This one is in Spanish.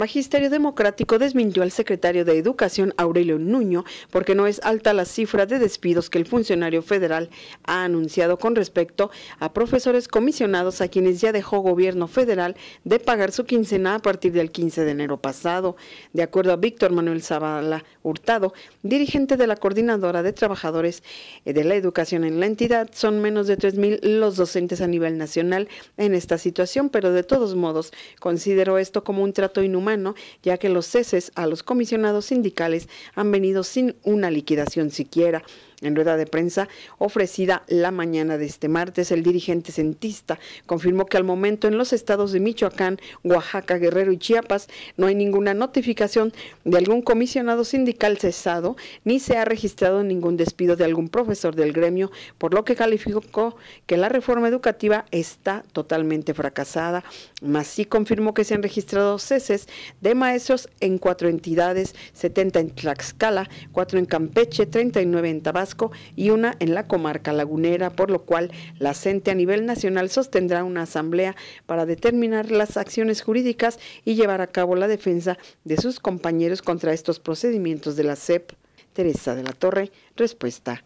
Magisterio Democrático desmintió al secretario de Educación Aurelio Nuño porque no es alta la cifra de despidos que el funcionario federal ha anunciado con respecto a profesores comisionados a quienes ya dejó gobierno federal de pagar su quincena a partir del 15 de enero pasado. De acuerdo a Víctor Manuel Zavala Hurtado, dirigente de la Coordinadora de Trabajadores eh, de la Educación en la entidad, son menos de 3.000 los docentes a nivel nacional en esta situación, pero de todos modos considero esto como un trato inhumano humano, ya que los ceses a los comisionados sindicales han venido sin una liquidación siquiera. En rueda de prensa ofrecida la mañana de este martes, el dirigente centista confirmó que al momento en los estados de Michoacán, Oaxaca, Guerrero y Chiapas no hay ninguna notificación de algún comisionado sindical cesado, ni se ha registrado ningún despido de algún profesor del gremio, por lo que calificó que la reforma educativa está totalmente fracasada. Más sí confirmó que se han registrado ceses de maestros en cuatro entidades, 70 en Tlaxcala, 4 en Campeche, 39 en Tabasco, y una en la comarca lagunera, por lo cual la CENTE a nivel nacional sostendrá una asamblea para determinar las acciones jurídicas y llevar a cabo la defensa de sus compañeros contra estos procedimientos de la CEP. Teresa de la Torre, respuesta.